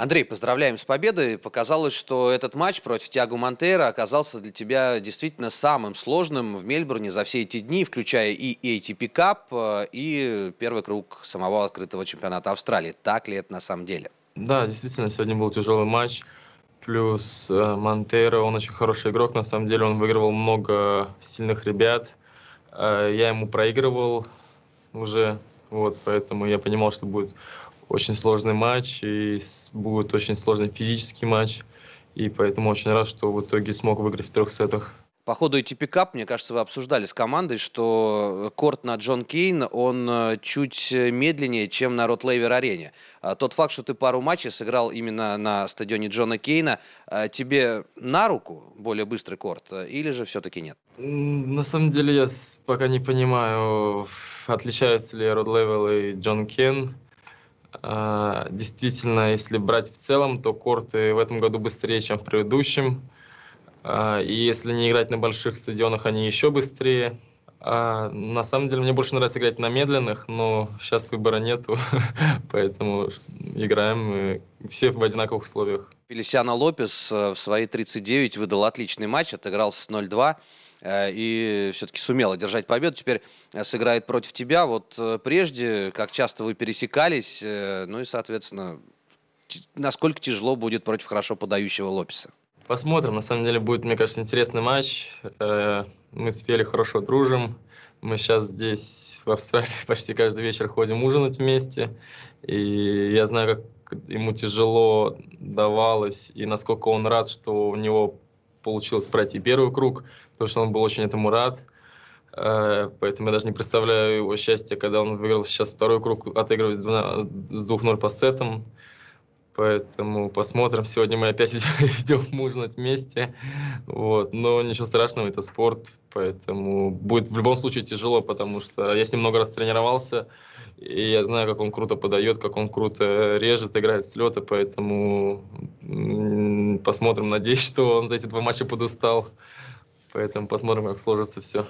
Андрей, поздравляем с победой. Показалось, что этот матч против Тиаго Монтера оказался для тебя действительно самым сложным в Мельбурне за все эти дни, включая и ATP Cup, э, и первый круг самого открытого чемпионата Австралии. Так ли это на самом деле? Да, действительно, сегодня был тяжелый матч. Плюс э, Монтера, он очень хороший игрок. На самом деле он выигрывал много сильных ребят. Э, я ему проигрывал уже, вот, поэтому я понимал, что будет очень сложный матч, и будет очень сложный физический матч. И поэтому очень рад, что в итоге смог выиграть в трех сетах. По ходу ATP Cup, мне кажется, вы обсуждали с командой, что корт на Джон Кейн, он э, чуть медленнее, чем на Рот арене. А тот факт, что ты пару матчей сыграл именно на стадионе Джона Кейна, э, тебе на руку более быстрый корт э, или же все-таки нет? На самом деле я пока не понимаю, отличаются ли Род и Джон Кейн. А, действительно, если брать в целом, то корты в этом году быстрее, чем в предыдущем. А, и если не играть на больших стадионах, они еще быстрее. А, на самом деле, мне больше нравится играть на медленных, но сейчас выбора нету, поэтому играем э, все в одинаковых условиях. Фелисиано Лопес э, в свои 39 выдал отличный матч, отыгрался 0-2 э, и все-таки сумел одержать победу. Теперь сыграет против тебя. Вот прежде, как часто вы пересекались, ну и, соответственно, насколько тяжело будет против хорошо подающего Лопеса? Посмотрим. На самом деле будет, мне кажется, интересный матч. Мы с Фели хорошо дружим. Мы сейчас здесь, в Австралии, почти каждый вечер ходим ужинать вместе. И я знаю, как ему тяжело давалось, и насколько он рад, что у него получилось пройти первый круг, потому что он был очень этому рад. Э, поэтому я даже не представляю его счастья, когда он выиграл сейчас второй круг, отыгрываясь с 2-0 по сетам. Поэтому посмотрим. Сегодня мы опять идем мужнать вместе. Вот. Но ничего страшного, это спорт. Поэтому будет в любом случае тяжело, потому что я с ним много раз тренировался. И я знаю, как он круто подает, как он круто режет, играет с лета. Поэтому посмотрим. Надеюсь, что он за эти два матча подустал. Поэтому посмотрим, как сложится все.